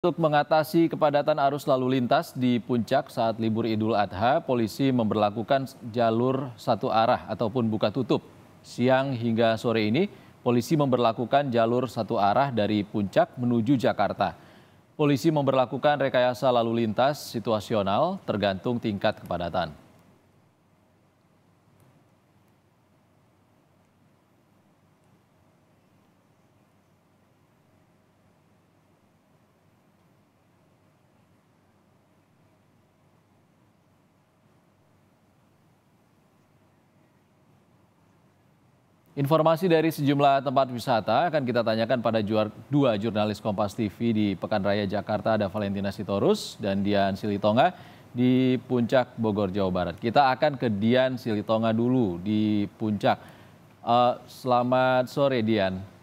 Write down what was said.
Untuk mengatasi kepadatan arus lalu lintas di puncak saat libur Idul Adha, polisi memperlakukan jalur satu arah ataupun buka tutup. Siang hingga sore ini, polisi memperlakukan jalur satu arah dari puncak menuju Jakarta. Polisi memperlakukan rekayasa lalu lintas situasional tergantung tingkat kepadatan. Informasi dari sejumlah tempat wisata akan kita tanyakan pada dua jurnalis Kompas TV di Pekan Raya Jakarta ada Valentina Sitorus dan Dian Silitonga di Puncak Bogor Jawa Barat. Kita akan ke Dian Silitonga dulu di Puncak. Uh, selamat sore Dian.